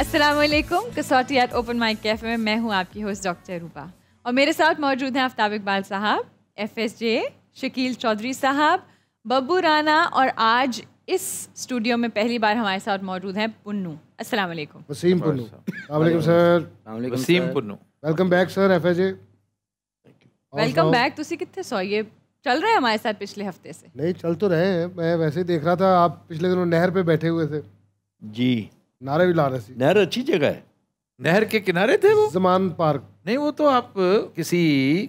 असलम कसौटी eight open mic cafe में मैं हूँ आपकी होस्ट डॉक्टर रूपा और मेरे साथ मौजूद हैं आफ्ताब इकबाल साहब F S J Shakeel Chaudhry साहब बब्बू राना और आज इस स्टूडियो में पहली बार हमारे साथ मौजूद हैं पुन्नू अस्सलाम वालेकुम वसीम पुन्नू वालेकुम sir Waseem Punnu welcome back sir F S J welcome back ਤੁਸੀਂ ਕਿੱਥੇ ਸੋਈਏ चल रहे हैं हमारे साथ पिछले हफ्ते से नहीं चल तो रहे हैं मैं वैसे ही देख रहा था आप पिछले दिनों नहर पे बैठे हुए थे जी नारे भी ला रहे थे नहर अच्छी जगह है नहर के किनारे थे वो जमान पार्क नहीं वो तो आप किसी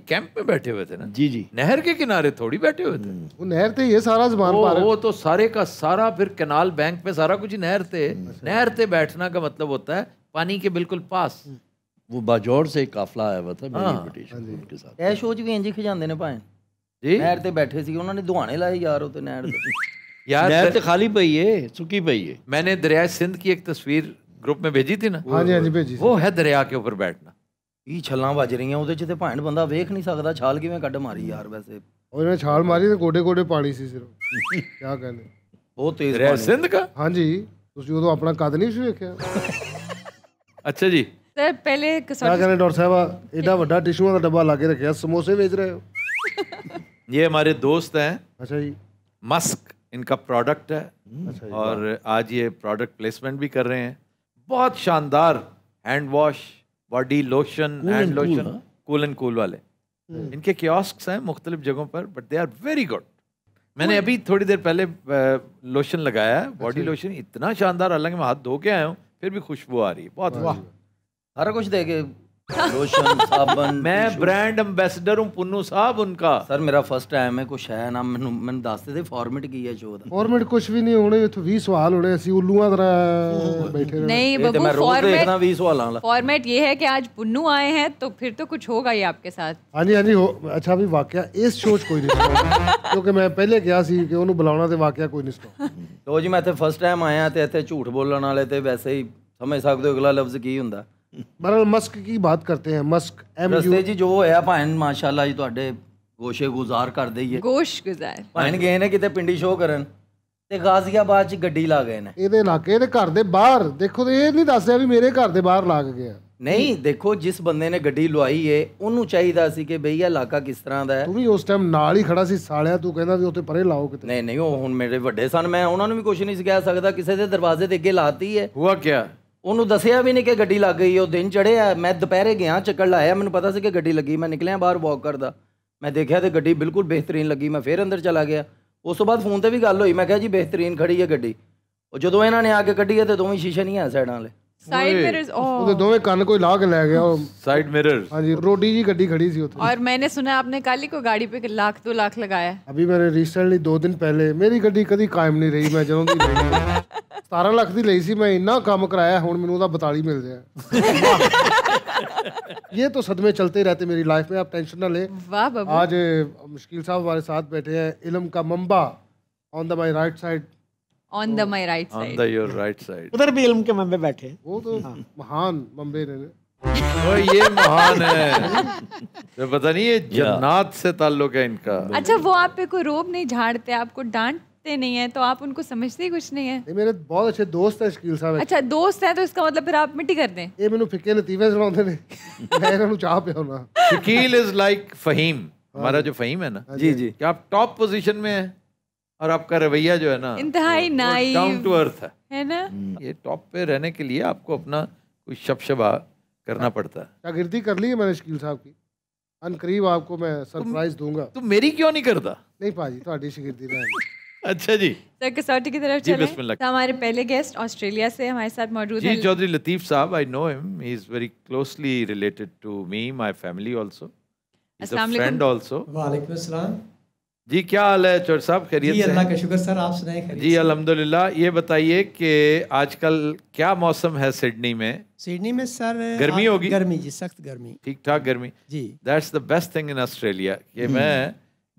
कैंप में बैठे हुए थे ना जी जी नहर के किनारे थोड़ी बैठे हुए थे हम्म। वो नहर थे ये सारा जमान वो, पार्क वो तो सारे का सारा फिर कनाल बैंक में सारा कुछ नहर थे अच्छा। नहर थे बैठना का मतलब होता है पानी के बिल्कुल पास हम्म। वो बाजौर से एक काफला आया हुआ था मेरी हाँ। हाँ साथ ਇਹ ਸ਼ੋਅ 'ਚ ਵੀ ਇੰਜ ਹੀ ਖਿਜਾਉਂਦੇ ਨੇ ਭਾਵੇਂ ਜੀ ਨਹਿਰ ਤੇ ਬੈਠੇ ਸੀ ਉਹਨਾਂ ਨੇ ਦੁਹਾਣੇ ਲਾਏ ਯਾਰ यार तो खाली पई है सुखी पई है मैंने दरिया सिंध की एक तस्वीर ग्रुप में भेजी थी ना हाँ जी हाँ जी भेजी वो है दरिया के ऊपर बैठना ये छलां बज रही हैं उधर भैन बंदा वेख नहीं सकता छाल कि मैं कट मारी यार वैसे छाल मारी तो गोडे गोडे पानी सी सिर्फ क्या कहने वो तेज दरिया सिंध का हाँ जी तुझे तो अपना कद नहीं देखा अच्छा जी पहले समोसे दोस्त हैं अच्छा इनका प्रोडक्ट है हम्म। अच्छा, और आज ये प्रोडक्ट प्लेसमेंट भी कर रहे हैं बहुत शानदार hand wash body lotion hand lotion cool and cool वाले हम्म। इनके क्योस्क हैं मुख्तलिफ जगहों पर but they are very good मैंने अभी थोड़ी देर पहले लोशन लगाया है बॉडी अच्छा, लोशन इतना शानदार हालांकि मैं हाथ धो के आया हूँ फिर भी खुशबू आ रही है बहुत वाह हर कुछ देखे लोशन साबन मैं ब्रांड ਐਮਬੈਸਡਰ ਹੂੰ ਪੁੰਨੂ ਸਾਹਿਬ ਉਨਕਾ ਸਰ ਮੇਰਾ ਫਸਟ ਟਾਈਮ ਹੈ ਕੁਛ ਹੈ ਨਾ ਮੈਨੂੰ ਮੈਨੂੰ ਦੱਸਦੇ ਦੇ ਫਾਰਮੈਟ ਕੀ ਹੈ ਸ਼ੋਅ ਦਾ ਫਾਰਮੈਟ ਕੁਛ ਵੀ ਨਹੀਂ ਹੋਣੇ ਇੱਥੇ 20 ਸਵਾਲ ਹੋਣੇ ਅਸੀਂ ਉੱਲੂਆਂ ਤਰ੍ਹਾਂ ਬੈਠੇ ਰਹੇ ਨਹੀਂ ਬੱਬੂ ਮੈਂ ਰੋਜ਼ ਦੇਖਦਾ 20 ਸਵਾਲਾਂ ਵਾਲਾ ਫਾਰਮੈਟ ਇਹ ਹੈ ਕਿ ਅੱਜ ਪੁੰਨੂ ਆਏ हैं तो फिर तो कुछ होगा ही आपके साथ हाँ जी हाँ जी अच्छा भी वाकया इस शो च कोई नहीं क्योंकि मैं पहले क्या सी कि ਉਹਨੂੰ ਬੁਲਾਉਣਾ ਤੇ ਵਾਕਿਆ ਕੋਈ ਨਹੀਂ ਲੋ ਜੀ ਮੈਂ ਇੱਥੇ ਫਸਟ ਟਾਈਮ ਆਇਆ ਤੇ ਇੱਥੇ ਝੂਠ ਬੋਲਣ ਵਾਲੇ ਤੇ ਵੈਸੇ ਹੀ ਸਮਝ ਸਕਦੇ ਹੋ ਅਗਲਾ ਲਫ਼ਜ਼ ਕੀ ਹੁੰਦਾ ਬਰਲ ਮਸਕ ਕੀ ਬਾਤ ਕਰਤੇ ਹੈ ਮਸਕ ਐਮ ਯੂ ਜੀ ਜੋ ਹੋਇਆ ਭਾਣ ਮਾਸ਼ਾਅੱਲਾ ਜੀ ਤੁਹਾਡੇ ਗੋਸ਼ੇ ਗੁਜ਼ਾਰ ਕਰ ਹੈ ਗੋਸ਼ ਗੁਜ਼ਾਰ ਭਾਣ ਗਏ ਨੇ ਕਿਤੇ ਪਿੰਡੀ ਸ਼ੋਅ ਕਰਨ ਤੇ ਗਾਜ਼ੀਆਬਾਦ ਚ ਗੱਡੀ ਲਾ ਗਏ ਨੇ ਇਹਦੇ ਇਲਾਕੇ ਇਹਦੇ ਘਰ ਦੇ ਬਾਹਰ ਦੇਖੋ ਤੇ ਇਹ ਨਹੀਂ ਦੱਸਿਆ ਵੀ ਮੇਰੇ ਘਰ ਦੇ ਬਾਹਰ ਲੱਗ ਗਿਆ ਨਹੀਂ ਦੇਖੋ ਜਿਸ ਬੰਦੇ ਨੇ ਗੱਡੀ ਲਵਾਈ ਏ ਉਹਨੂੰ ਚਾਹੀਦਾ ਸੀ ਕਿ ਬਈ ਇਹ ਇਲਾਕਾ ਕਿਸ ਤਰ੍ਹਾਂ ਦਾ ਹੈ ਤੂੰ ਵੀ ਉਸ ਟਾਈਮ ਨਾਲ ਹੀ ਖੜਾ ਸੀ ਸਾਲਿਆ ਤੂੰ ਕਹਿੰਦਾ ਵੀ ਉੱਥੇ ਪਰੇ ਲਾਓ ਕਿਤੇ ਨਹੀਂ ਨਹੀਂ ਉਹ ਹੁਣ ਮੇਰੇ ਵੱਡੇ ਸਨ ਮੈਂ ਉਹਨਾਂ ਨੂੰ ਵੀ ਕੁਝ ਨਹੀਂ ਕਹਿ ਸਕਦਾ ਕਿਸੇ ਦੇ ਦਰਵਾਜ਼ੇ ਦੇ ਅੱਗੇ ਲਾਤੀ ਏ ਹੁਆ ਕੀ ਉਹਨੂੰ ਦੱਸਿਆ ਵੀ ਨਹੀਂ ਕਿ ਗੱਡੀ ਲੱਗ ਗਈ ਉਹ ਦਿਨ ਚੜਿਆ ਮੈਂ ਦੁਪਹਿਰੇ ਗਿਆ ਚੱਕਰ ਲਾਇਆ ਮੈਨੂੰ ਪਤਾ ਸੀ ਕਿ ਗੱਡੀ ਲੱਗੀ ਮੈਂ ਨਿਕਲਿਆ ਬਾਹਰ ਵਾਕ ਕਰਦਾ ਮੈਂ ਦੇਖਿਆ ਤੇ ਗੱਡੀ ਬਿਲਕੁਲ ਬਿਹਤਰੀਨ ਲੱਗੀ ਮੈਂ ਫੇਰ ਅੰਦਰ ਚਲਾ ਗਿਆ ਉਸ ਤੋਂ ਬਾਅਦ ਫੋਨ ਤੇ ਵੀ ਗੱਲ ਹੋਈ ਮੈਂ ਕਿਹਾ ਜੀ ਬਿਹਤਰੀਨ ਖੜੀ ਹੈ ਗੱਡੀ ਉਹ ਜਦੋਂ ਇਹਨਾਂ ਨੇ ਆ ਕੇ ਕੱਢੀ ਤੇ ਦੋਵੇਂ ਸ਼ੀਸ਼ੇ ਨਹੀਂ ਆ ਸਾਈਡਾਂ ਵਾਲੇ ਸਾਈਡ ਮਿਰਰਸ ਉਹ oh। ਤੇ ਦੋਵੇਂ ਕੰਨ ਕੋਈ ਲਾ ਕੇ ਲੈ ਗਿਆ ਉਹ ਸਾਈਡ ਮਿਰਰ ਹਾਂਜੀ ਰੋਡੀ ਜੀ ਗੱਡੀ ਖੜੀ ਸੀ ਉੱਥੇ और ਸੁਣਿਆ ਆਪਨੇ ਕੱਲ ਹੀ ਕੋ ਗਾੜੀ ਪੇ ਲੱਖ ਤੋਂ ਲੱਖ ਲਗਾਇਆ ਅਭੀ मैंने ਰੀਸੈਂਟਲੀ 2 ਦਿਨ ਪਹਿਲੇ ਮੇਰੀ ਗੱਡੀ ਕਦੀ ਕਾਇਮ ਨਹੀਂ ਰਹੀ ਮੈਂ ਜਦੋਂ ਦੀ 17 ਲੱਖ की ਲਈ ਸੀ ਮੈਂ ਇੰਨਾ ਕੰਮ ਕਰਾਇਆ ਹੁਣ ਮੈਨੂੰ ਉਹਦਾ 42 जाए ये तो सदमे चलते रहते मेरी लाइफ में आप टेंशन ना ले आज मुश्किल साहब हमारे साथ बैठे हैं इलम का मम्बा on the my right side on the my right side on the your right side उधर भी इल्म के मम्बे बैठे हैं वो तो हाँ। महान मम्बे ने वो ये महान है तो पता नहीं ये जन्नत से ताल्लुक है इनका अच्छा वो आप पे कोई रोब नहीं झाड़ते आपको डांट समझते नहीं है तो आप उनको समझते ही कुछ नहीं है नहीं, मेरे बहुत अच्छे दोस्त है शकील साहब अच्छा दोस्त है तो इसका मतलब फिर आप मिट्टी कर दें ये मैंू फिक्के लतीफे सुनाते ने मैं इन्होंने चाह पे होना शकील इज लाइक फहीम हाँ। हमारा जो फहीम है ना हाँ जी जी क्या आप टॉप पोजीशन में है और आपका रवैया जो है ना इंतहाई नाइव डाउन टू अर्थ है है ना हम्म। ये टॉप पे रहने के लिए आपको अपना कुछ शबशबा करना हाँ। पड़ता है शागिर्दी कर ली है मैंने शकील साहब की अनकरीब आपको मैं सरप्राइज दूंगा तो मेरी क्यों नहीं करता नहीं पाजी थोड़ी शागिर्दी अच्छा जी सर तो कसौटी की तरफ चलें तो हमारे पहले गेस्ट ऑस्ट्रेलिया से हमारे साथ मौजूद हैं जी चौधरी लतीफ साहब I know him he is very closely related to me my family also अस्सलाम वालेकुम फ्रेंड आल्सो वालेकुम अस्सलाम जी क्या हाल है चौधरी साहब खैरियत जी अल्लाह का शुक्र सर आप सुनाए खैरियत जी अल्हम्दुलिल्लाह ये बताइए कि आजकल क्या मौसम है सिडनी में सिडनी में सर गर्मी होगी गर्मी जी सख्त गर्मी ठीक ठाक गर्मी जी that's the best thing in Australia कि मैं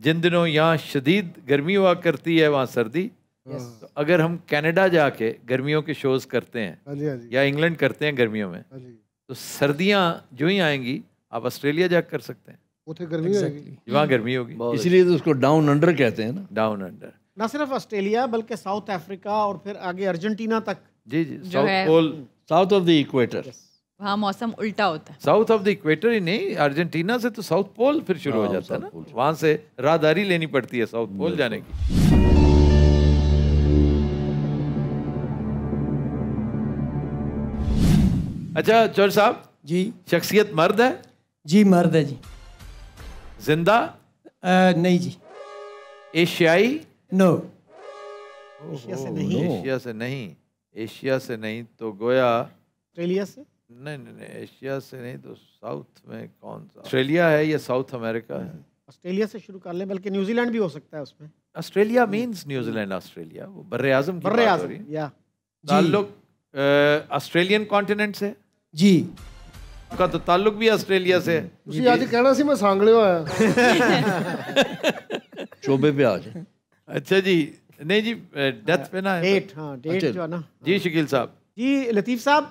जिन दिनों यहाँ शदीद गर्मी हुआ करती है वहाँ सर्दी yes. तो अगर हम कनाडा जाके गर्मियों के शोज करते हैं हाँ हाँ या इंग्लैंड करते हैं गर्मियों में हाँ तो सर्दियाँ जो ही आएंगी आप ऑस्ट्रेलिया जा कर सकते हैं उसे तो गर्मी वहाँ गर्मी होगी इसलिए तो उसको डाउन अंडर कहते हैं ना डाउन अंडर ना सिर्फ ऑस्ट्रेलिया बल्कि साउथ अफ्रीका और फिर आगे अर्जेंटीना तक जी जी south pole south of the equator वहाँ मौसम उल्टा होता है साउथ ऑफ द इक्वेटर ही नहीं अर्जेंटीना से तो साउथ पोल फिर शुरू हो हाँ, जाता है ना वहाँ से राहदारी लेनी पड़ती है साउथ पोल जाने की अच्छा चौर साहब जी शख्सियत मर्द है जी मर्द है जी जिंदा नहीं जी एशियाई नो एशिया से नहीं एशिया से नहीं एशिया से नहीं तो गोया ऑस्ट्रेलिया से नहीं नहीं नहीं एशिया से नहीं तो साउथ में कौन सा ऑस्ट्रेलिया है या साउथ अमेरिका है ऑस्ट्रेलिया से शुरू कर लें बल्कि न्यूजीलैंड भी हो सकता है उसमें ऑस्ट्रेलिया मीन्स न्यूजीलैंड ऑस्ट्रेलिया वो बर आजम बर आजम या ताल्लुक ऑस्ट्रेलियन कॉन्टिनेंट से जी का तो ताल्लुक भी ऑस्ट्रेलिया से ਤੁਸੀਂ ਅੱਜ ਕਹਿਣਾ ਸੀ ਮੈਂ ਸਾਂਗਲੇ ਹੋਇਆ ਚੋਬੇ पे आज अच्छा जी नहीं जी डेथ हाँ, पे ना डेट हाँ डेट अच्छा। जो है ना जी शकील साहब जी लतीफ़ साहब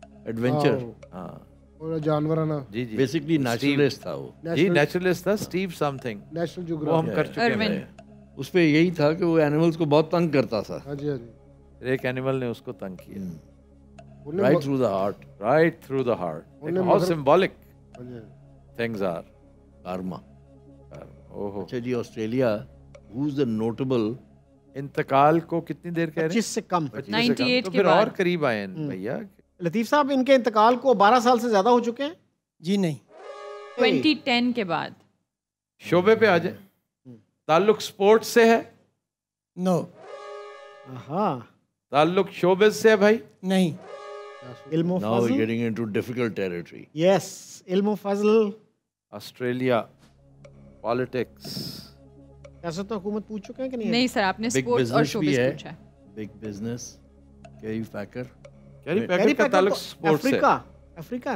एडवेंचर ah. हाँ ना जी जी बेसिकली नेचुरलिस्ट था वो जी नेचुरलिस्ट था स्टीव समथिंग नेशनल जियोग्राफी हम कर चुके हैं उस पे यही था कि वो एनिमल्स को बहुत तंग करता था हां जी हां जी एक एनिमल ने उसको तंग किया right through the heart right through the heart how symbolic things are karma ओहो अच्छा जी Australia who is the notable इंतकाल को कितनी देर कह रहे हैं 25 से कम 98 तो के बाद और करीब आए हैं हम्म। भैया लतीफ़ साहब इनके इंतकाल को 12 साल से ज़्यादा हो चुके हैं जी नहीं 2010 के बाद शोबे पे आ जाए ताल्लुक स्पोर्ट्स से है नो no. हाँ ताल्लुक शोबे से है भाई नहीं Ilm Fazal getting into difficult territory yes Ilm Fazal Australia politics ऐसा तो हुकूमत पूछ चुके हैं कि नहीं नहीं सर आपने स्पोर्ट्स और शोबिज पूछा है बिग बिजनेस कैरी फैकर तो अफ्रीका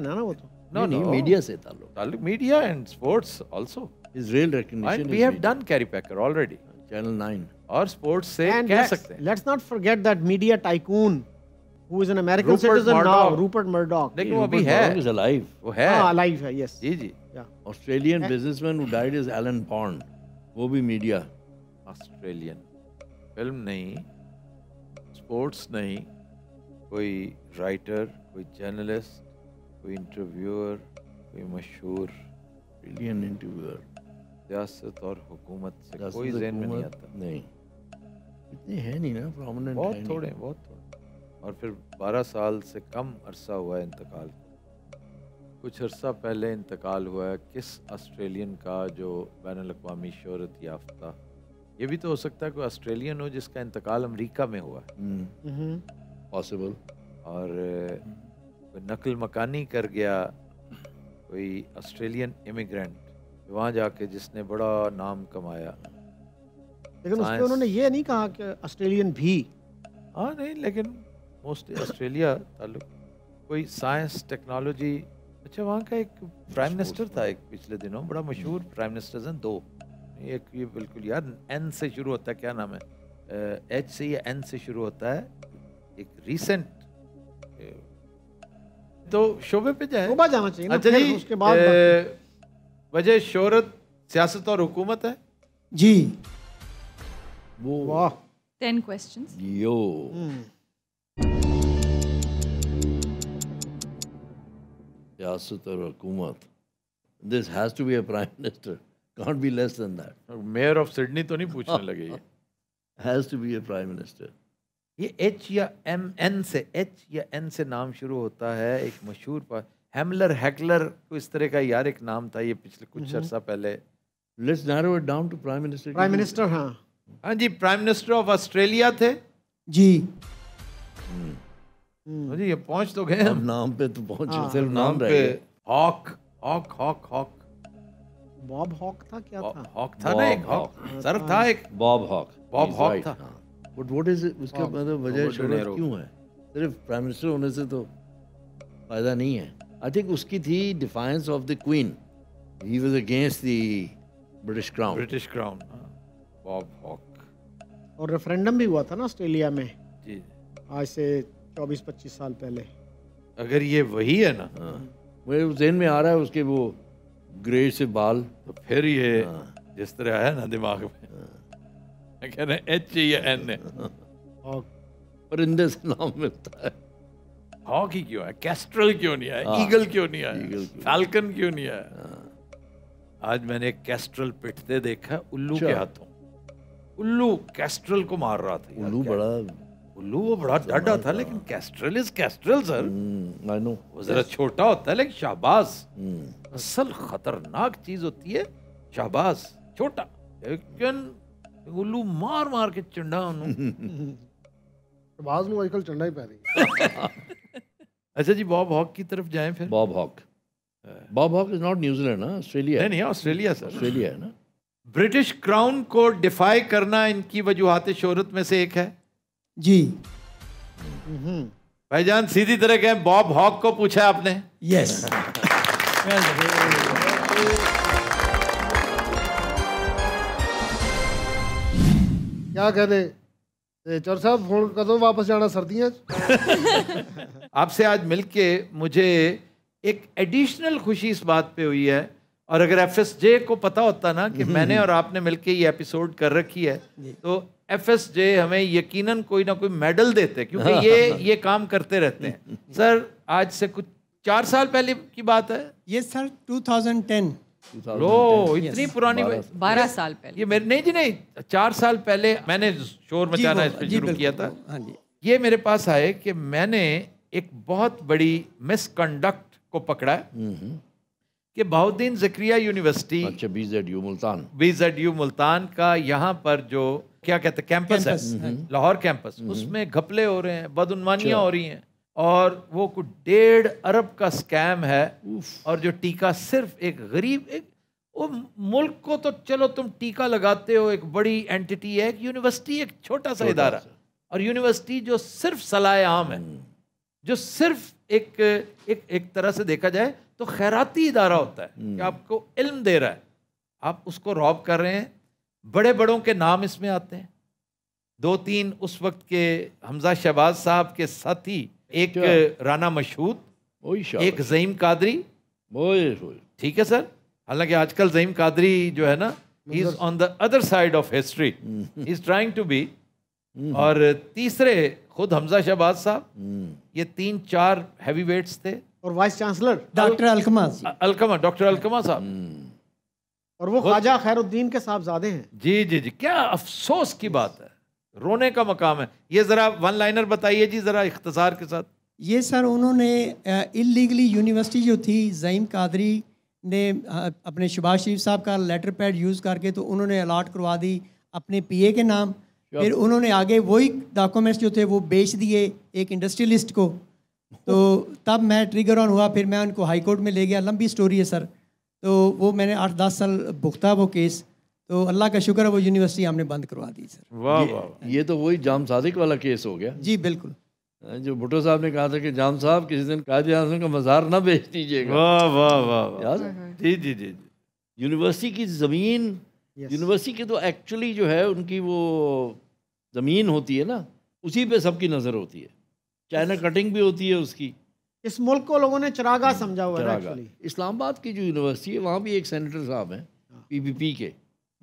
मीडिया तो। से ताल्लुक Australian businessman died is Alan Bond वो भी मीडिया ऑस्ट्रेलियन फिल्म नहीं स्पोर्ट्स नहीं कोई राइटर कोई जर्नलिस्ट कोई इंटरव्यूअर कोई मशहूर ब्रिलियन इंटरव्यूअर सियासत और हुकूमत से कोई जहन में नहीं आता नहीं इतने हैं नहीं ना प्रोमिनेंट बहुत थोड़े बहुत थोड़े और फिर 12 साल से कम अरसा हुआ है इंतकाल कुछ अरसा पहले इंतकाल हुआ है किस ऑस्ट्रेलियन का जो बैन अवी शहरत याफ्ता ये भी तो हो सकता है कोई ऑस्ट्रेलियन हो जिसका इंतकाल अमेरिका में हुआ है हम्म। हम्म। पॉसिबल और कोई नकल मकानी कर गया कोई ऑस्ट्रेलियन इमिग्रेंट वहाँ जाके जिसने बड़ा नाम कमाया लेकिन उसने उन्होंने ये नहीं कहा कि ऑस्ट्रेलियन भी हाँ नहीं लेकिन मोस्ट ऑस्ट्रेलिया ताल्लुक कोई साइंस टेक्नोलॉजी अच्छा वहाँ का एक प्राइम मिनिस्टर था एक पिछले दिनों बड़ा मशहूर प्राइम हम्म। मिनिस्टर हैं दो एक ये बिल्कुल यार एन से शुरू होता है क्या नाम है एच से या एन से शुरू होता है एक रीसेंट uh, तो शोबे पे जाए शोभा जाना चाहिए अच्छा जी उसके बाद uh, वजह शोहरत सियासत और हुकूमत है जी वो वाह टेन क्वेश्चन यो हम्म। सियासत और हुकूमत this has to be a prime minister can't be less than that mayor of Sydney तो नहीं पूछने लगे has to be a prime minister ये एच या एम एन से एच या एन से नाम शुरू होता है एक मशहूर हेमलर हैकलर को इस तरह का यार एक नाम था ये पिछले कुछ हम्म। अर्सा पहले let's narrow it down to prime minister prime minister हाँ हाँ जी प्राइम मिनिस्टर ऑफ ऑस्ट्रेलिया थे जी हम्म। हम्म। हाँ जी ये पहुंच तो गए हम नाम पे तो पहुंच हाँ, सिर्फ नाम, नाम पे Hawke Hawke Hawke Hawke Bob Hawke था क्या था हॉक था ना एक हॉक सर था एक बॉब हॉक बॉब हॉक था हाँ। बट व्हाट इज उसका मतलब वजह शोहरत क्यों है सिर्फ प्राइम मिनिस्टर होने से तो फ़ायदा नहीं है आई थिंक उसकी थी defiance of the queen he was against the British crown British crown Bob Hawke और रेफरेंडम भी हुआ था ना ऑस्ट्रेलिया में जी आज से 24-25 साल पहले अगर ये वही है ना हाँ। मेरे जहन में आ रहा है उसके वो ग्रे से बाल तो फिर ये हाँ। जिस तरह आया ना दिमाग में हाँ। I got H E N N. परिंदे से नाम मिलता है हॉकी क्यों है कैस्ट्रल क्यों नहीं आया ईगल क्यों नहीं आया फाल्कन क्यों नहीं आया आज मैंने एक कैस्ट्रल पिटते देखा उल्लू के हाथों उल्लू कैस्ट्रल को मार रहा था उल्लू बड़ा उल्लू वो बड़ा डाडा था लेकिन kestrel is kestrel sir I know वो जरा छोटा होता है लेकिन शाहबाज असल खतरनाक चीज होती है शाहबाज छोटा लेकिन ਗੁੱਲੂ मार मार के चंडा आवाज नु आजकल चंडा ही पै रही ਰਹੀ अच्छा जी बॉब हॉक की तरफ जाएं फिर Bob Hawke Bob Hawke is not New Zealand ना ऑस्ट्रेलिया नहीं नहीं ऑस्ट्रेलिया सर ऑस्ट्रेलिया है ना ब्रिटिश क्राउन को डिफाई करना इनकी वजूहत शोहरत में से एक है जी हम्म। भाईजान सीधी तरह कहें बॉब हॉक को पूछा आपने यस yes. क्या कह ਤੇ चौर साहब फोन कदम वापस जाना ਸਰਦੀਆਂ आपसे आज ਅੱਜ ਮਿਲ ਕੇ एक एडिशनल खुशी इस बात पे हुई है और अगर एफ एस जे को पता होता ना कि मैंने और आपने मिलके ये एपिसोड कर रखी है तो एफ एस जे हमें यकीनन कोई ना कोई मेडल देते क्योंकि ये ये काम करते रहते हैं सर आज से कुछ चार साल पहले की बात है ये सर 2010 लो इतनी पुरानी बारह साल पहले ये मेरे नहीं जी नहीं चार साल पहले मैंने शोर मचाना इस पर शुरू किया था हाँ ये मेरे पास आए कि मैंने एक बहुत बड़ी मिसकंडक्ट को पकड़ा कि बहुद्दीन जक्रिया यूनिवर्सिटी अच्छा U Multan BZ U Multan का यहाँ पर जो क्या कहते हैं कैंपस है हाँ लाहौर कैंपस उसमें घपले हो रहे हैं बदउनमानियाँ अच्छा। हो रही हैं और वो कुछ डेढ़ अरब का स्कैम है और जो टीका सिर्फ एक गरीब एक वो मुल्क को तो चलो तुम टीका लगाते हो एक बड़ी एंटिटी है एक यूनिवर्सिटी एक छोटा सा इदारा और यूनिवर्सिटी जो सिर्फ सलाह आम है hmm. जो सिर्फ एक एक एक तरह से देखा जाए तो खैराती इदारा होता है कि hmm. आपको इल्म दे रहा है आप उसको रॉब कर रहे हैं बड़े बड़ों के नाम इसमें आते हैं दो तीन उस वक्त के हमजा शहबाज साहब के साथी एक राना मशहूद एक जईम कादरी ठीक है सर हालांकि आजकल जईम कादरी जो है ना is on the other side of history is trying to be और तीसरे खुद हमजा शहबाज साहब हम्म। ये तीन चार हैवी वेट्स थे और vice chancellor doctor Alqama Alqama doctor Alqama साहब हम्म। और वो ख्वाजा खैरुद्दीन के साहबजादे हैं जी जी जी क्या अफसोस की बात है रोने का मकाम है ये ज़रा वन लाइनर बताइए जी ज़रा इख्तसार के साथ ये सर उन्होंने इलीगली यूनिवर्सिटी जो थी ज़ईम कादरी ने अपने शुभाष शरीफ साहब का लेटर पैड यूज़ करके तो उन्होंने अलाट करवा दी अपने पीए के नाम फिर उन्होंने आगे वही डॉक्यूमेंट्स जो थे वो बेच दिए एक इंडस्ट्रियलिस्ट को तो तब मैं ट्रिगर ऑन हुआ फिर मैं उनको हाई कोर्ट में ले गया लंबी स्टोरी है सर तो वो मैंने आठ दस साल भुगता वो केस तो अल्लाह का शुक्र है वो यूनिवर्सिटी हमने बंद करवा दी सर वाह वाह ये तो वही जाम सादिक वाला केस हो गया जी बिल्कुल हाँ, जो भुट्टो साहब ने कहा था कि जाम साहब किसी दिन कायदे आजम का मज़ार ना बेच दीजिएगा वाह वाह वाह जी जी जी यूनिवर्सिटी की ज़मीन यूनिवर्सिटी की तो एक्चुअली जो है उनकी वो ज़मीन होती है ना उसी पे सबकी नज़र होती है चाइना कटिंग भी होती है उसकी इस मुल्क को लोगों ने चरागा समझा हुआ है इस्लामाबाद की जो यूनिवर्सिटी है वहाँ भी एक सेनेटर साहब हैं पीपीपी हाँ। के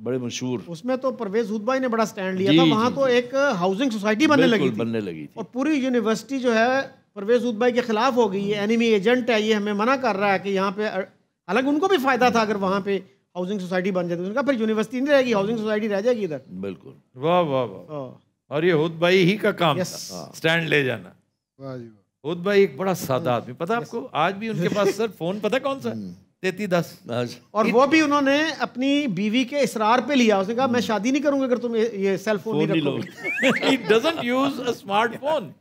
बड़े मशहूर उसमें तो परवेज हुदबाई ने बड़ा स्टैंड लिया था वहाँ तो एक हाउसिंग uh, सोसाइटी बनने लगी बनने लगी और पूरी यूनिवर्सिटी जो है परवेज हुदबाई के खिलाफ हो गई है एनिमी हम्म। एजेंट है ये हमें मना कर रहा है कि यहाँ पे हालांकि उनको भी फायदा था अगर वहाँ पे हाउसिंग सोसाइटी बन जाती तो। उनका फिर यूनिवर्सिटी नहीं रहेगी हाउसिंग सोसाइटी रह जाएगी इधर बिल्कुल वाह वाह वाह हाँ। और ये हुदबाई ही का काम स्टैंड हाँ। ले जाना हुदबाई एक बड़ा सादा हाँ। आदमी पता आपको आज भी उनके पास सर फोन पता कौन सा देती दस और वो भी उन्होंने अपनी बीवी के इसरार पे लिया उसने कहा मैं शादी नहीं करूंगा अगर तुम ये सेल फोन नहीं रखोगे he doesn't use a smartphone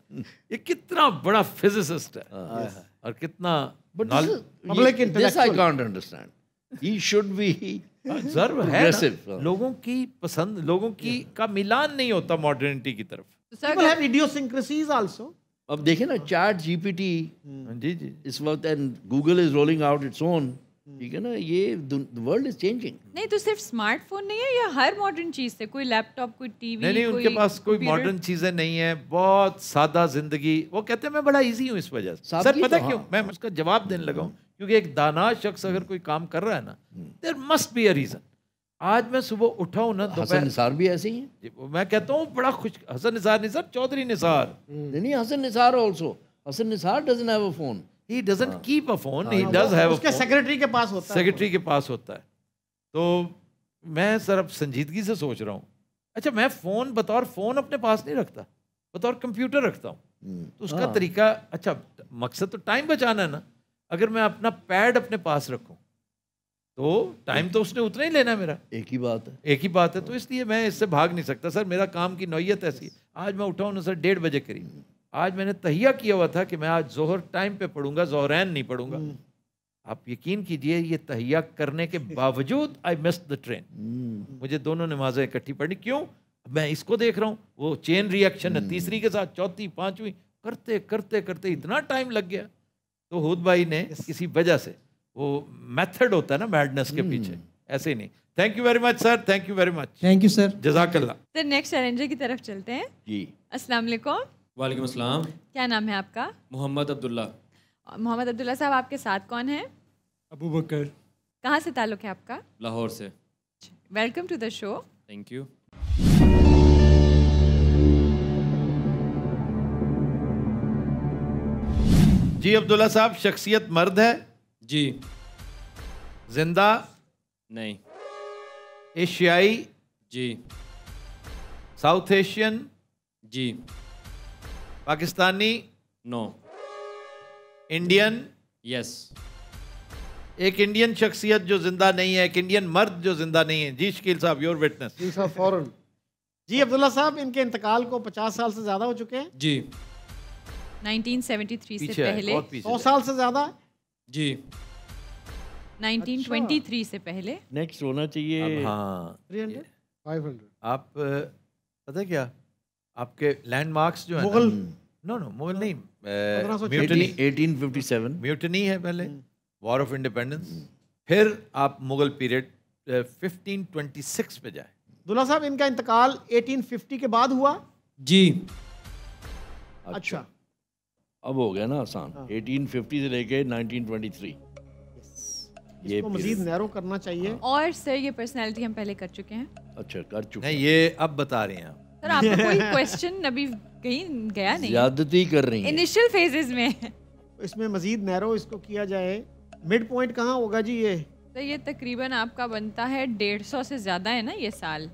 ये कितना बड़ा फिजिसिस्ट है हाँ, हाँ। और कितना public this I can't understand he should be जर्व है लोगों की पसंद लोगों की का मिलान नहीं होता मॉडर्निटी की तरफ पीपल हैव इडियोसिंक्रेसीज आल्सो अब देखिए ना चैट जीपीटी हाँ, जी जी इस वक्त and Google is rolling out its own ठीक है ना ये वर्ल्ड इज चेंजिंग नहीं तो सिर्फ स्मार्टफोन नहीं है या हर मॉडर्न चीज से कोई लैपटॉप कोई टीवी नहीं नहीं उनके पास कोई मॉडर्न चीजें नहीं है बहुत सादा जिंदगी वो कहते हैं मैं बड़ा इजी हूँ इस वजह से सर तो पता हाँ। क्यों मैं उसका जवाब देने लगा हूँ क्योंकि एक दाना शख्स अगर कोई काम कर रहा है ना there must be a reason आज मैं सुबह उठा हूँ ना हसन निसार भी ऐसे ही है मैं कहता हूँ बड़ा खुश हसन निसार निसार चौधरी निसार हम्म। नहीं Hasan Nisar also Hasan Nisar doesn't have a phone he doesn't keep a phone he does have secretary के पास होता है सेक्रेटरी के पास होता है तो मैं सर अब संजीदगी से सोच रहा हूँ अच्छा मैं फ़ोन बतौर फ़ोन अपने पास नहीं रखता बतौर कंप्यूटर रखता हूँ हम्म। तो उसका आ, हाँ। तरीका अच्छा मकसद तो टाइम बचाना है ना अगर मैं अपना पैड अपने पास रखूँ तो टाइम तो उसने उतना ही लेना है मेरा एक ही बात है एक ही बात है तो हाँ। इसलिए मैं इससे भाग नहीं सकता सर मेरा काम की नौीयत ऐसी आज मैं उठाऊँ ना सर डेढ़ बजे करीब आज मैंने तहिया किया हुआ था कि मैं आज जोहर टाइम पे पढ़ूंगा जोहरैन नहीं पढ़ूंगा हम्म। आप यकीन कीजिए ये तहिया करने के बावजूद आई मिस द ट्रेन मुझे दोनों नमाजें इकट्ठी पढ़नी क्यों मैं इसको देख रहा हूँ वो चेन रिएक्शन है हम्म। तीसरी के साथ चौथी पांचवी करते करते करते इतना टाइम लग गया तो हुद भाई ने किसी वजह से वो मेथड होता है ना मैडनेस के हम्म। पीछे ऐसे ही नहीं thank you very much sir thank you very much thank you sir जजाकल्ला सर नेक्स्ट चैलेंजर की तरफ चलते हैं जी अस्सलाम वालेकुम अस्सलाम क्या नाम है आपका मोहम्मद अब्दुल्ला मोहम्मद अब्दुल्ला साहब आपके साथ कौन है अबू बकर कहाँ से ताल्लुक़ है आपका लाहौर से welcome to the show thank you जी अब्दुल्ला साहब शख्सियत मर्द है जी जिंदा नहीं एशियाई जी साउथ एशियन जी पाकिस्तानी नो इंडियन यस एक इंडियन शख्सियत जो जिंदा नहीं है एक इंडियन मर्द जो जिंदा नहीं है जी शकील साहब योर विटनेस जी साहब फॉरन जी अब्दुल्ला साहब इनके इंतकाल को 50 साल से ज्यादा हो चुके हैं जी 1973 से पहले सौ साल से ज्यादा जी 1923 से पहले नेक्स्ट होना चाहिए हाँ 300 500 आप पता क्या आपके लैंडमार्क्स जो है नो नो मुगल नहीं म्यूटनी 1857 म्यूटनी है पहले वॉर ऑफ इंडिपेंडेंस फिर आप मुगल पीरियड 1526 uh, पे जाए दुल्हा साहब इनका इंतकाल 1850 के बाद हुआ जी अच्छा, अच्छा। अब हो गया ना आसान हाँ। 1850 से लेके 1923 ये मजीद नैरो करना चाहिए हाँ। और सर ये पर्सनालिटी हम पहले कर चुके हैं अच्छा कर चुके हैं ये अब बता रहे हैं सर आपको कोई क्वेश्चन नबी कहीं गया नहीं ज्यादती कर रही है इनिशियल फेजेस में इसमें मजीद नैरो इसको किया जाए मिड पॉइंट कहाँ होगा जी ये तो ये तकरीबन आपका बनता है डेढ़ सौ से ज़्यादा है ना ये साल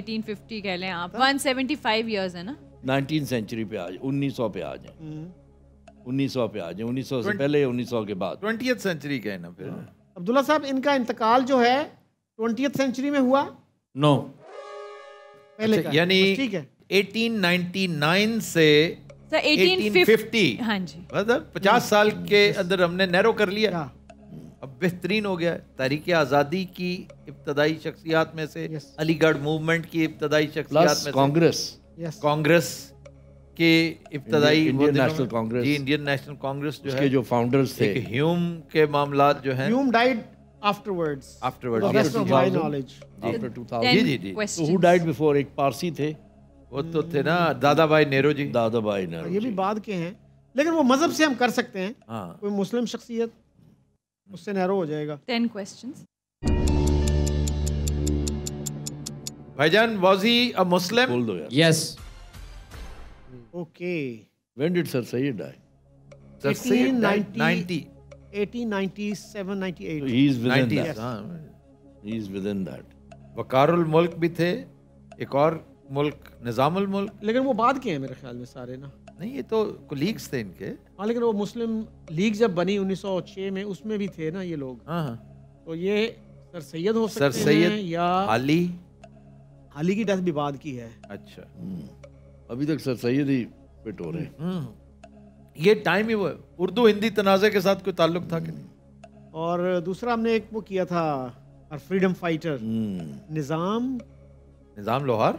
एटीन फिफ्टी कह लें आप वन सेवेंटी फाइव ईयर्स है ना नाइनटीन सेंचुरी पे आज उन्नीस सौ पे आज हम्म। उन्नीस सौ पे आज उन्नीस सौ से पहले उन्नीस सौ के बाद ट्वेंटी सेंचुरी का ना फिर हाँ। अब्दुल्ला साहब इनका इंतकाल जो है ट्वेंटी सेंचुरी में हुआ नो no. पहले अच्छा, यानी ठीक है 1899 से सर 1850 हाँ जी मतलब 50 साल के अंदर हमने नैरो कर लिया हाँ। अब बेहतरीन हो गया तहरीक आज़ादी की इब्तदाई शख्सियात में से yes. अलीगढ़ मूवमेंट की इब्तदाई शख्सियात में कांग्रेस कांग्रेस के इब्तदाई इंडियन नेशनल कांग्रेस इंडियन नेशनल कांग्रेस जो है जो फाउंडर्स थे ह्यूम के मामला जो है Hume died afterwards afterwards after 2000 knowledge 2000 जी जी जी who died before एक पारसी थे वो तो थे ना दादा भाई नेहरू जी दादा भाई नेहरू ये भी बाद के हैं लेकिन वो मजहब से हम कर सकते हैं हाँ। कोई मुस्लिम शख्सियत उससे नेहरू हो जाएगा टेन क्वेश्चन भाईजान वॉज ही अ मुस्लिम बोल दो यार yes okay when did sir Syed die 1897 98 he is with in that Viqarul Mulk भी थे एक और मुल्क निज़ामुल मुल्क लेकिन वो बाद के हैं मेरे ख्याल में सारे ना नहीं ये तो लीग्स थे इनके हाँ लेकिन वो मुस्लिम लीग जब बनी 1906 में उसमें भी थे ना ये लोग हाँ हाँ तो ये सर सैयद हो सकते सर सैयद या अली अली की डेथ भी बाद की है अच्छा हम्म। अभी तक सर सैयद ही फिट हो रहे हैं हम्म। ये टाइम ही वो उर्दू हिंदी तनाज़े के साथ कोई ताल्लुक था कि नहीं और दूसरा हमने एक वो किया था फ्रीडम हम्म। फाइटर निज़ाम निजाम लोहार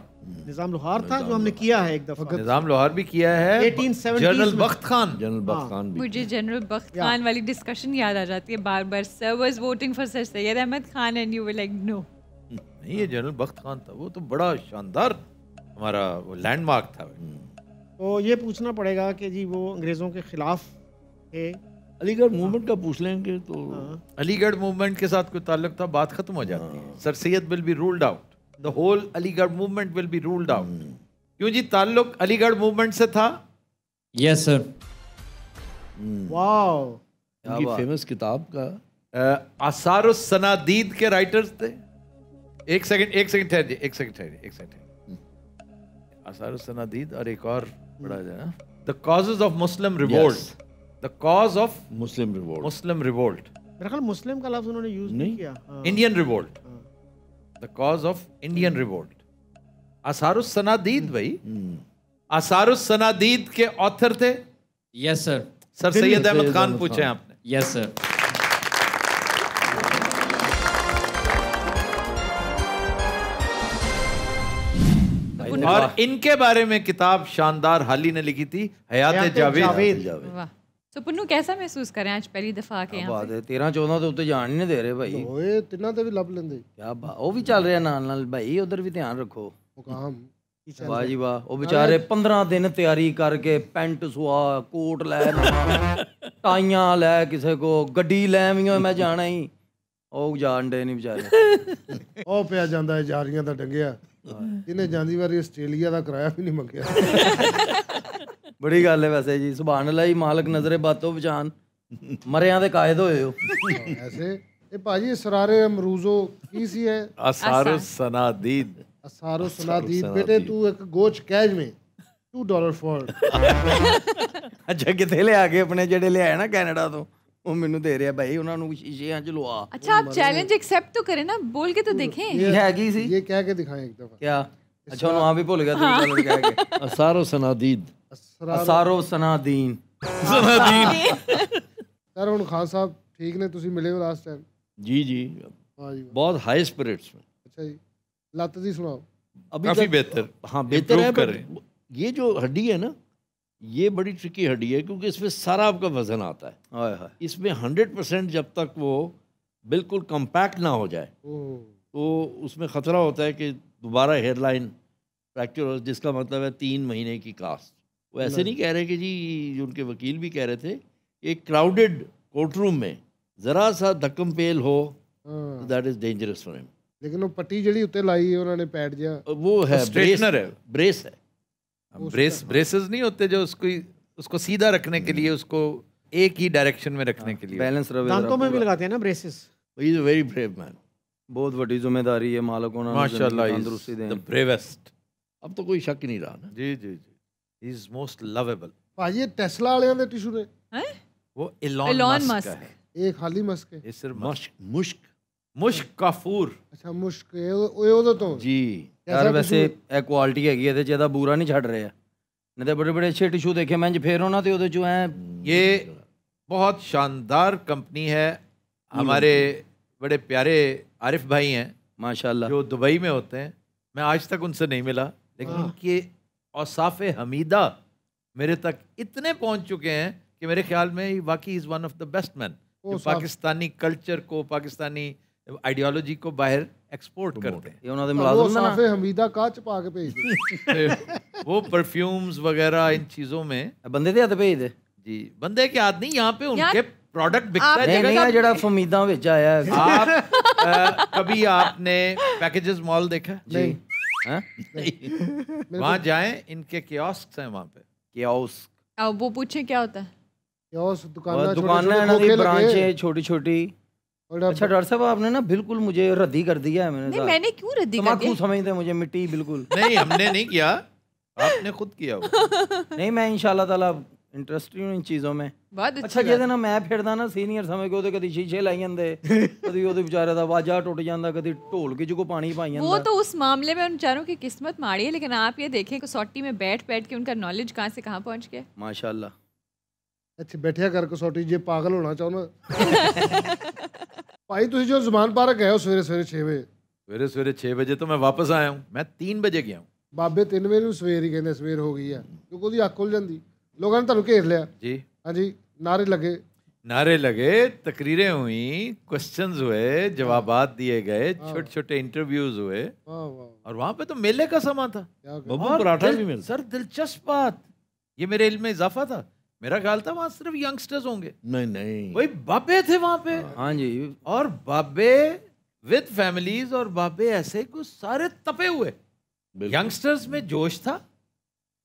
निजाम लोहार था जो हमने किया है एक दफा निजाम लोहार भी किया है जनरल बख्त खान जनरल बख्त खान मुझे जनरल बख्त खान वाली डिस्कशन याद आ जाती है बार बार sir was voting for sir Syed Ahmad Khan and you were like no नहीं ये जनरल बख्त खान था वो तो बड़ा शानदार हमारा वो लैंडमार्क था तो ये पूछना पड़ेगा कि जी वो अंग्रेजों के खिलाफ थे अलीगढ़ मूवमेंट हाँ। का पूछ लेंगे तो हाँ। अलीगढ़ मूवमेंट के साथ कोई ताल्लुक था बात खत्म हो जाती है sir Syed will be ruled out the whole Aligarh movement will be ruled out क्यों जी ताल्लुक अलीगढ़ मूवमेंट से था यस सर वाओ फेमस किताब का आसार सनादीद के राइटर्स थे एक सेकंड एक सेकंड ठहर एक सेकंड ठहर एक सेकंड hmm. आसार सनादीद और एक और बड़ा जाना the causes of Muslim revolt the cause of Muslim revolt Muslim revolt मेरा ख्याल मुस्लिम का लफ्ज उन्होंने यूज नहीं किया इंडियन हाँ। Revolt the cause of Indian revolt Asarus Sanadid भाई असारुस सनादीद के ऑथर थे yes sir sir Syed Ahmad Khan पूछे आपने यस सर और इनके बारे में किताब शानदार हाली ने लिखी थी हयात जावेद, जावेद।, जावेद। ਸੋ ਪੁੰਨੂ ਕਿਹਦਾ ਮਹਿਸੂਸ ਕਰਿਆ ਅੱਜ ਪਹਿਲੀ ਦਫਾ ਆ ਕੇ ਆ ਬਾਦ 13 14 ਦੇ ਉੱਤੇ ਜਾਣ ਹੀ ਨਹੀਂ ਦੇ ਰਹੇ ਭਾਈ ਓਏ ਤਿੰਨਾਂ ਤੇ ਵੀ ਲੱਭ ਲੈਂਦੇ ਕਿਆ ਬਾ ਉਹ ਵੀ ਚੱਲ ਰਿਹਾ ਨਾਲ ਨਾਲ ਭਾਈ ਉਧਰ ਵੀ ਧਿਆਨ ਰੱਖੋ ਮੁਕਾਮ ਵਾਹ ਜੀ ਵਾਹ ਉਹ ਵਿਚਾਰੇ 15 ਦਿਨ ਤਿਆਰੀ ਕਰਕੇ ਪੈਂਟ ਸੁਆ ਕੋਟ ਲੈ ਟਾਈਆਂ ਲੈ ਕਿਸੇ ਕੋ ਗੱਡੀ ਲੈ ਵੀ ਮੈਂ ਜਾਣਾ ਹੀ ਉਹ ਜਾਣਦੇ ਨਹੀਂ ਵਿਚਾਰੇ ਉਹ ਪਿਆ ਜਾਂਦਾ ਜਾਰੀਆਂ ਦਾ ਡੰਗਿਆ ਜਿਹਨੇ ਜਾਂਦੀ ਵਾਰੀ ਆਸਟ੍ਰੇਲੀਆ ਦਾ ਕਿਰਾਇਆ ਵੀ ਨਹੀਂ ਮੰਗਿਆ ਬੜੀ ਗੱਲ ਹੈ ਵੈਸੇ ਜੀ ਸੁਭਾਨ ਅੱਲਾ ਹੀ ਮਾਲਕ ਨਜ਼ਰੇ ਬਾਤੋਂ ਵਿਚਾਨ ਮਰਿਆਂ ਦੇ ਕਾਇਦ ਹੋਏ ਹੋ ਐਸੇ ਇਹ ਭਾਜੀ ਇਸਰਾਰੇ ਅਮਰੂਜ਼ੋ ਕੀ ਸੀ ਹੈ ਅਸਾਰੋ ਸਨਾਦੀਦ ਅਸਾਰੋ ਸਨਾਦੀਦ ਬੇਟੇ ਤੂੰ ਇੱਕ ਗੋਚ ਕੈਜ ਮੇ 2 ਡਾਲਰ ਫੋਰ ਅੱਛਾ ਕਿੱਥੇ ਲਿਆ ਕੇ ਆਪਣੇ ਜਿਹੜੇ ਲਿਆਏ ਨਾ ਕੈਨੇਡਾ ਤੋਂ ਉਹ ਮੈਨੂੰ ਦੇ ਰਿਹਾ ਭਾਈ ਉਹਨਾਂ ਨੂੰ ਸ਼ੀਸ਼ਿਆਂ ਚ ਲਵਾ अच्छा आप चैलेंज एक्सेप्ट तो करें ना बोल के तो देखें ਇਹ ਹੈਗੀ ਸੀ ये कह के दिखाएं एक दफा क्या अच्छा वहां भी भूल गया दूसरा लड़का है कि। असारो सनादीद ਅਸਾਰੋ ਸਨਾਦੀਨ ਸਨਾਦੀਨ ਸਰ ਤੁਸੀਂ ਮਿਲੇ ਹੋ ਲਾਸਟ ਟਾਈਮ ਜੀ ਜੀ ये जो हड्डी है ना ये बड़ी ट्रिकी हड्डी है क्योंकि इसमें सारा आपका वजन आता है इसमें हंड्रेड परसेंट जब तक वो बिल्कुल कम्पैक्ट ना हो जाए तो उसमें ख़तरा होता है कि दोबारा हेयरलाइन फ्रैक्चर हो जिसका मतलब है तीन महीने की कास्ट वो ऐसे नहीं कह रहे कि जी उनके वकील भी कह रहे थे कि एक क्राउडेड कोर्ट रूम में ਜ਼ਰਾ ਸਾ ਧੱਕਮ ਪੇਲ ਹੋ that is dangerous for him लेकिन वो पट्टी जड़ी उत्ते लाई है उन्होंने पैड जा वो है स्ट्रेटनर है ब्रेस है ब्रेस हाँ, ब्रेसेस नहीं होते जो उसको उसको सीधा रखने के लिए उसको एक ही डायरेक्शन में रखने के लिए बैलेंस रहे दांतों में भी लगाते हैं ना braces he is a very brave man बहुत बड़ी जिम्मेदारी है मालिकों ने माशाल्लाह द ब्रेवेस्ट अब तो कोई शक नहीं रहा ना जी जी जी इज मोस्ट लवेबल ਭਾਜੀ ਟੈਸਲਾ ਵਾਲਿਆਂ ਦੇ ਟਿਸ਼ੂ ਨੇ ਹੈ ਉਹ ਇਲਨ Elon मस्क का Musk। है ਇਹ ਖਾਲੀ ਮਸਕ ਹੈ ये सिर्फ मुश्क मुश्क ਮੁਸ਼ਕ ਕਾਫੂਰ ਅੱਛਾ ਮੁਸ਼ਕ ਇਹ ਉਹ- ਇਹ ਉਹਦੇ ਤੋਂ ਜੀ ਯਾਰ ਐਸਾ ਵੈਸੇ ਇਹ ਕੁਆਲਿਟੀ ਹੈਗੀ ਇਹਦੇ ਜਿਆਦਾ ਬੂਰਾ ਨਹੀਂ ਛੱਡ ਰਿਹਾ ਨਹੀਂ ਤਾਂ ਬੜੇ ਬੜੇ ਅੱਛੇ ਟਿਸ਼ੂ ਦੇਖੇ ਮੈਂ ਜੇ ਫੇਰ ਉਹਨਾਂ ਤੇ ਉਹਦੇ ਚੋਂ ਐ ये बहुत शानदार कंपनी है हमारे बड़े प्यारे आरिफ भाई हैं माशाल्लाह जो दुबई में होते हैं मैं आज तक उनसे नहीं मिला लेकिन उनके और साफ़ हमीदा मेरे तक इतने पहुंच चुके हैं कि मेरे ख्याल में वाकई is one of the best man Pakistani culture को पाकिस्तानी आइडियोलॉजी को बाहर एक्सपोर्ट करते हैं ये हाँ, साफे हमीदा का के भेज वो परफ्यूम्स वगैरह इन चीज़ों में बंदे दे हाथ भेज दे जी बंदे के हाथ नहीं यहाँ पे उनके प्रोडक्ट बिकता है नहीं जड़ा फमीदा बेचा है आप आ, कभी आपने पैकेजेस मॉल देखा जी वहाँ जाए इनके कियोस्क हैं वहाँ पे कियोस्क वो पूछे क्या होता है दुकानें ब्रांचें छोटी छोटी अच्छा डॉक्टर साहब आपने ना बिल्कुल मुझे रद्दी कर दिया है मैंने नहीं, मैंने क्यों रद्दी कर दिया समझते मुझे मिट्टी बिल्कुल नहीं हमने नहीं किया आपने खुद किया नहीं मैं इंशाल्लाह ताला ਇੰਟਰਸਟਿੰਗ ਹੋਣੀ ਚੀਜ਼ਾਂ ਮੈਂ ਬਹੁਤ ਅੱਛੀ ਅੱਛਾ ਜਿਹਦੇ ਨਾਲ ਮੈਂ ਫਿਰਦਾ ਨਾ ਸੀਨੀਅਰ ਸਮੇਂ ਕੋ ਉਹਦੇ ਕਦੀ ਸ਼ੀਸ਼ੇ ਲਾਈ ਜਾਂਦੇ ਕਦੀ ਉਹਦੇ ਵਿਚਾਰੇ ਦਾ ਵਾਜਾ ਟੁੱਟ ਜਾਂਦਾ ਕਦੀ ਢੋਲ ਕੇ ਜੁਗੋ ਪਾਣੀ ਪਾਈ ਜਾਂਦਾ वो तो उस मामले में उन चारों की किस्मत माड़ी है लेकिन आप ये देखें कसौटी में बैठ बैठ के उनका नॉलेज कहाँ से कहाँ पहुँच गया माशाल्लाह ਇੱਥੇ ਬੈਠਿਆ ਕਰ ਕਸੌਟੀ ਜੇ ਪਾਗਲ ਹੋਣਾ ਚਾਹੁੰਦਾ ਭਾਈ ਤੁਸੀਂ ਜੋ ਜ਼ੁਬਾਨ ਪਾਰਕ ਗਏ ਹੋ ਸਵੇਰੇ ਸਵੇਰੇ 6 ਵਜੇ ਸਵੇਰੇ ਸਵੇਰੇ 6 ਵਜੇ ਤੋਂ ਮੈਂ ਵਾਪਸ ਆਇਆ ਹਾਂ ਮੈਂ 3 ਵਜੇ ਗਿਆ ਹਾਂ ਬਾਬੇ 3 ਵਜੇ ਨੂੰ ਸਵੇਰ ਹੀ ਕਹਿੰਦੇ ਸਵੇਰ ਹੋ ਗਈ ਆ ਕਿਉਂਕਿ ਉਹਦੀ ਅੱਖ ਖੁੱਲ ਜਾਂਦੀ ने तुम घेर लिया जी हाँ जी नारे लगे नारे लगे तकरीरें हुई क्वेश्चंस हुए जवाब दिए गए छोटे छोटे इंटरव्यूज हुए और वहाँ पे तो मेले का समा था पराठा भी मिलता सर दिलचस्प बात ये मेरे इल्म में इजाफा था मेरा ख्याल था वहाँ सिर्फ यंगस्टर्स होंगे नहीं नहीं वही बाबे थे वहाँ पे हाँ, हाँ जी और बाबे विद फैमिलीज और बाबे ऐसे कुछ सारे तपे हुए यंगस्टर्स में जोश था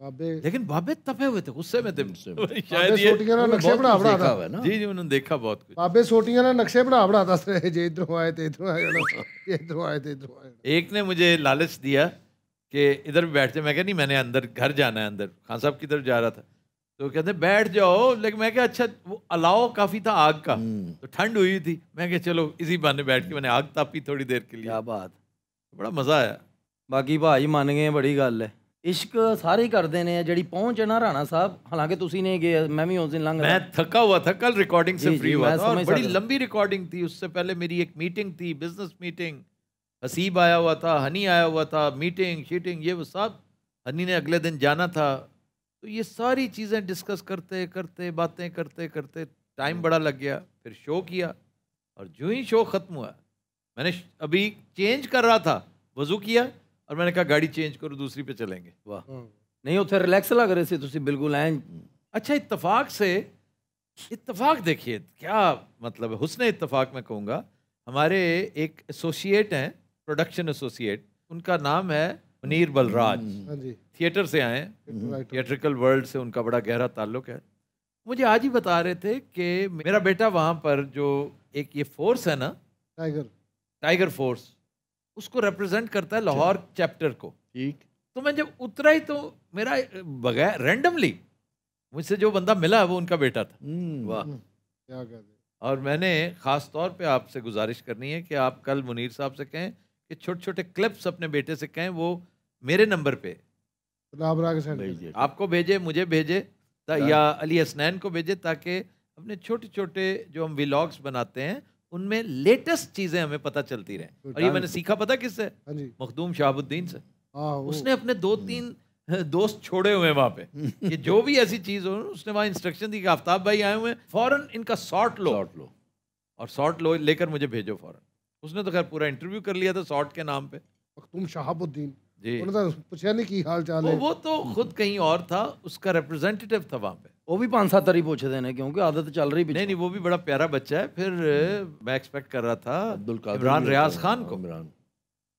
लेकिन बाबे तपे हुए थे गुस्से में थे शायद ये नक्शे बड़ा बड़ा था जी जी उन्होंने देखा बहुत कुछ बाबे सोटियां ना नक्शे बना बना था जे इधर आए थे इधर आए इधर आए थे इधर आए एक ने मुझे लालच दिया कि इधर भी बैठते मैं कह नहीं मैंने अंदर घर जाना है अंदर खान साहब की तरफ जा रहा था तो कहते बैठ जाओ लेकिन मैं क्या अच्छा वो अलाव काफी था आग का हम्म। तो ठंड हुई थी मैं क्या चलो इसी बहाने बैठ के मैंने आग तापी थोड़ी देर के लिए क्या बात बड़ा मजा आया बाकी भाई मान गए बड़ी गल है इश्क सारे ही ਕਰਦੇ ਨੇ ਜਿਹੜੀ ਪਹੁੰਚ ਹੈ ਨਾ ਰਾਣਾ ਸਾਹਿਬ ਹਾਲਾਂਕਿ ਤੁਸੀਂ ਨਹੀਂ ਗਏ ਮੈਂ ਵੀ ਉਸ ਦਿਨ ਲੰਘ मैं थका हुआ था कल रिकॉर्डिंग से फ्री हुआ था बड़ी लंबी रिकॉर्डिंग थी उससे पहले मेरी एक मीटिंग थी बिजनेस मीटिंग हसीब आया हुआ था हनी आया हुआ था मीटिंग शीटिंग ये वो सब हनी ने अगले दिन जाना था तो ये सारी चीज़ें डिस्कस करते करते बातें करते करते टाइम बड़ा लग गया फिर शो किया और जो ही शो ख़त्म हुआ मैंने अभी चेंज कर रहा था वज़ू किया और मैंने कहा गाड़ी चेंज करो दूसरी पे चलेंगे वाह हम्म। नहीं ਉੱਥੇ रिलैक्स लग रहे थे बिल्कुल आए अच्छा इतफाक से इतफाक देखिए क्या मतलब है हुसन इतफाक मैं कहूँगा हमारे एक एसोसिएट हैं प्रोडक्शन एसोसिएट उनका नाम है मुनीर बलराज हम्म। हाँ थिएटर से आए थिएट्रिकल वर्ल्ड से उनका बड़ा गहरा ताल्लुक है मुझे आज ही बता रहे थे कि मेरा बेटा वहाँ पर जो एक ये फोर्स है ना टाइगर टाइगर फोर्स उसको रिप्रेजेंट करता है लाहौर चैप्टर को ठीक तो मैं जब उतरा ही तो मेरा बगैर रेंडमली मुझसे जो बंदा मिला वो उनका बेटा था हम्म, हम्म, वाह हम्म, और मैंने ख़ास तौर पे आपसे गुजारिश करनी है कि आप कल मुनीर साहब से कहें कि छोटे छोटे क्लिप्स अपने बेटे से कहें वो मेरे नंबर पे तो आपको भेजे मुझे भेजे या अली हसनैन को भेजे ताकि अपने छोटे छोटे जो हम व्लॉग्स बनाते हैं उनमें लेटेस्ट चीजें हमें पता चलती रहे तो और ये मैंने सीखा पता किससे हाँ मखदूम शाहबुद्दीन से उसने अपने दो हम्म। तीन दोस्त छोड़े हुए वहां पे कि जो भी ऐसी चीज हो उसने वहां इंस्ट्रक्शन दी कि आफ्ताब भाई आए हुए फौरन इनका शॉर्ट लो शॉर्ट लो और शॉर्ट लो लेकर मुझे भेजो फौरन उसने तो खैर पूरा इंटरव्यू कर लिया था शॉर्ट के नाम पे मखदूम शहाबुद्दीन जी तो पूछा नहीं की हाल चाल वो, वो तो खुद कहीं और था उसका रिप्रेजेंटेटिव था वहां पे वो भी पाँच सात तरी पूछते हैं क्योंकि आदत चल रही नहीं नहीं वो भी बड़ा प्यारा बच्चा है फिर हम्म। मैं एक्सपेक्ट कर रहा था इमरान रियाज खान को इमरान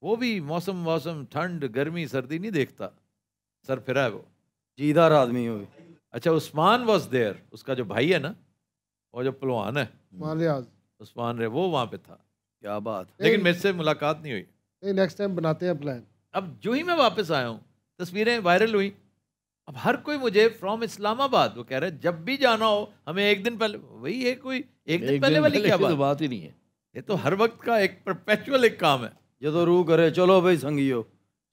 वो भी मौसम मौसम ठंड गर्मी सर्दी नहीं देखता सर फिरा है वो जीदार आदमी है अच्छा उस्मान वॉज देयर उसका जो भाई है ना और जो पलवान है उस्मान रे वो वहाँ पे था क्या बात लेकिन मेरे से मुलाकात नहीं हुई नेक्स्ट टाइम बनाते हैं प्लान अब जो ही मैं वापस आया हूँ तस्वीरें वायरल हुई अब हर कोई मुझे फ्रॉम इस्लामाबाद वो कह रहे हैं जब भी जाना हो हमें एक दिन पहले वही है कोई एक दिन पहले वाली क्या तो बात बात ही नहीं है ये तो हर वक्त का एक परपेचुअल एक काम है तो रू करे चलो भाई ਬਈ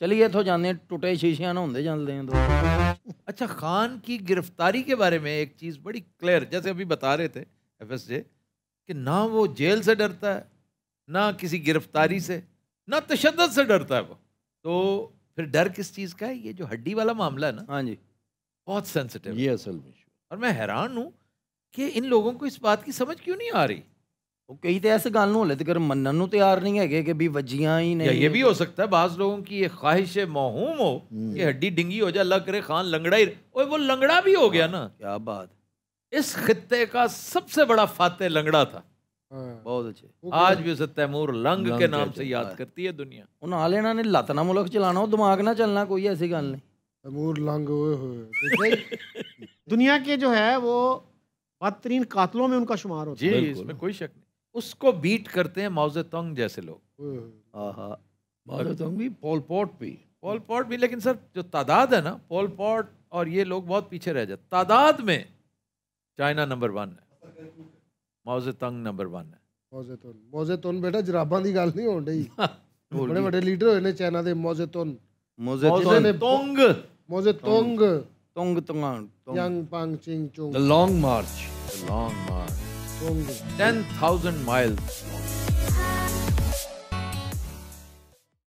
चलिए तो जाने टूटे ਟੁੱਟੇ ਸ਼ੀਸ਼ਿਆਂ होंगे जानते हैं तो अच्छा खान की गिरफ्तारी के बारे में एक चीज़ बड़ी क्लियर जैसे अभी बता रहे थे एफ कि ना वो जेल से डरता है ना किसी गिरफ्तारी से ना तशद से डरता है वो तो फिर डर किस चीज का है ये जो हड्डी वाला मामला है ना हाँ जी बहुत सेंसिटिव ये असल में और मैं हैरान हूँ कि इन लोगों को इस बात की समझ क्यों नहीं आ रही वो कई तो ऐसे गाल नहीं होते कर तो मनन तैयार नहीं है कि भी वजिया ही नहीं ये भी हो तो- सकता है बाज लोगों की ये ख्वाहिश मोहूम हो ये हम्म। हड्डी डिंगी हो जाए लक रे खान लंगड़ा ही और वो लंगड़ा भी हो गया ना क्या बात इस खत्ते का सबसे बड़ा फाते लंगड़ा था हाँ। बहुत अच्छे आज भी उसे तैमूर लंग, ਕੇ ਨਾਮ ਸੇ ਯਾਦ ਕਰਤੀ ਹੈ ਦੁਨੀਆ ਉਹਨਾਂ ਹਾਲੇ ਨਾ ने ਲੱਤ ਨਾ चलाना हो दिमाग ना चलना कोई ऐसी ਐਸੀ नहीं तैमूर लंग हुए हुए दुनिया के जो है वो बदतरीन कातलों में उनका शुमार होता है इसमें कोई शक नहीं उसको बीट करते हैं माउजे तंग जैसे लोग माउजे तंग भी पॉल पॉट भी पॉल पॉट भी लेकिन सर जो तादाद है ना पॉल पॉट और ये लोग बहुत पीछे रह जाते तादाद में चाइना नंबर वन है ਮੌਜ਼ੇ ਤੰਗ ਨੰਬਰ 1 ਹੈ ਮੌਜ਼ੇ ਤੁਨ ਮੌਜ਼ੇ ਤੁਨ ਬੇਟਾ ਜਰਾਬਾਂ ਦੀ ਗੱਲ ਨਹੀਂ ਹੋਣ ਡਈ ਬੜੇ ਵੱਡੇ ਲੀਡਰ ਹੋਏ ਨੇ ਚਾਈਨਾ ਦੇ Mao Tse Tung Mao Tse Tung Mao Tse Tung Tung Tung ਯੰਗ ਪੰਗ ਚਿੰਗ ਚੁੰਗ the long march the long march Tung 10000 miles